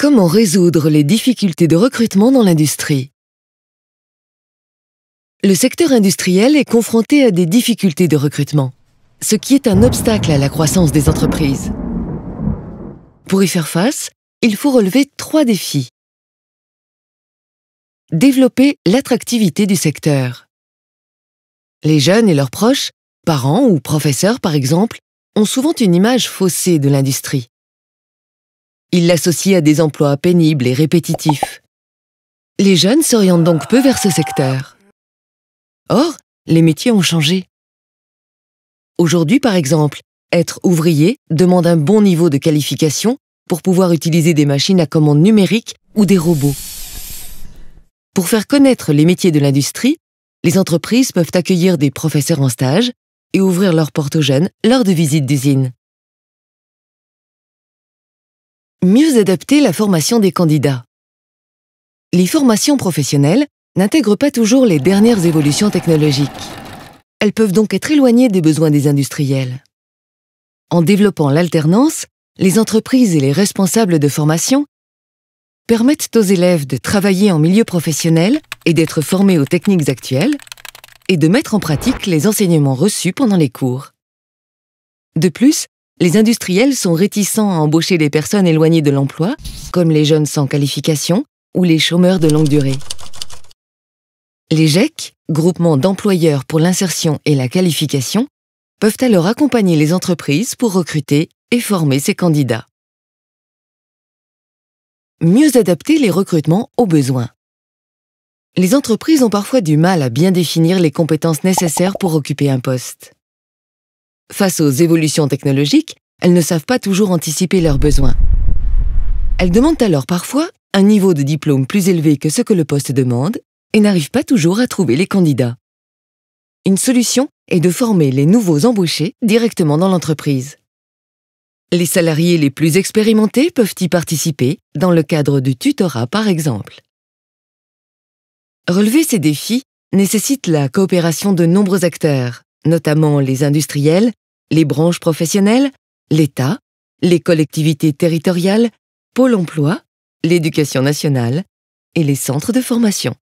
Comment résoudre les difficultés de recrutement dans l'industrie Le secteur industriel est confronté à des difficultés de recrutement, ce qui est un obstacle à la croissance des entreprises. Pour y faire face, il faut relever trois défis. Développer l'attractivité du secteur. Les jeunes et leurs proches, parents ou professeurs par exemple, ont souvent une image faussée de l'industrie. Il l'associe à des emplois pénibles et répétitifs. Les jeunes s'orientent donc peu vers ce secteur. Or, les métiers ont changé. Aujourd'hui, par exemple, être ouvrier demande un bon niveau de qualification pour pouvoir utiliser des machines à commande numérique ou des robots. Pour faire connaître les métiers de l'industrie, les entreprises peuvent accueillir des professeurs en stage et ouvrir leurs portes aux jeunes lors de visites d'usines. Mieux adapter la formation des candidats. Les formations professionnelles n'intègrent pas toujours les dernières évolutions technologiques. Elles peuvent donc être éloignées des besoins des industriels. En développant l'alternance, les entreprises et les responsables de formation permettent aux élèves de travailler en milieu professionnel et d'être formés aux techniques actuelles et de mettre en pratique les enseignements reçus pendant les cours. De plus, les industriels sont réticents à embaucher des personnes éloignées de l'emploi, comme les jeunes sans qualification ou les chômeurs de longue durée. Les GEC, groupements d'employeurs pour l'insertion et la qualification, peuvent alors accompagner les entreprises pour recruter et former ces candidats. Mieux adapter les recrutements aux besoins. Les entreprises ont parfois du mal à bien définir les compétences nécessaires pour occuper un poste. Face aux évolutions technologiques, elles ne savent pas toujours anticiper leurs besoins. Elles demandent alors parfois un niveau de diplôme plus élevé que ce que le poste demande et n'arrivent pas toujours à trouver les candidats. Une solution est de former les nouveaux embauchés directement dans l'entreprise. Les salariés les plus expérimentés peuvent y participer, dans le cadre du tutorat par exemple. Relever ces défis nécessite la coopération de nombreux acteurs, notamment les industriels, les branches professionnelles, l'État, les collectivités territoriales, Pôle emploi, l'éducation nationale et les centres de formation.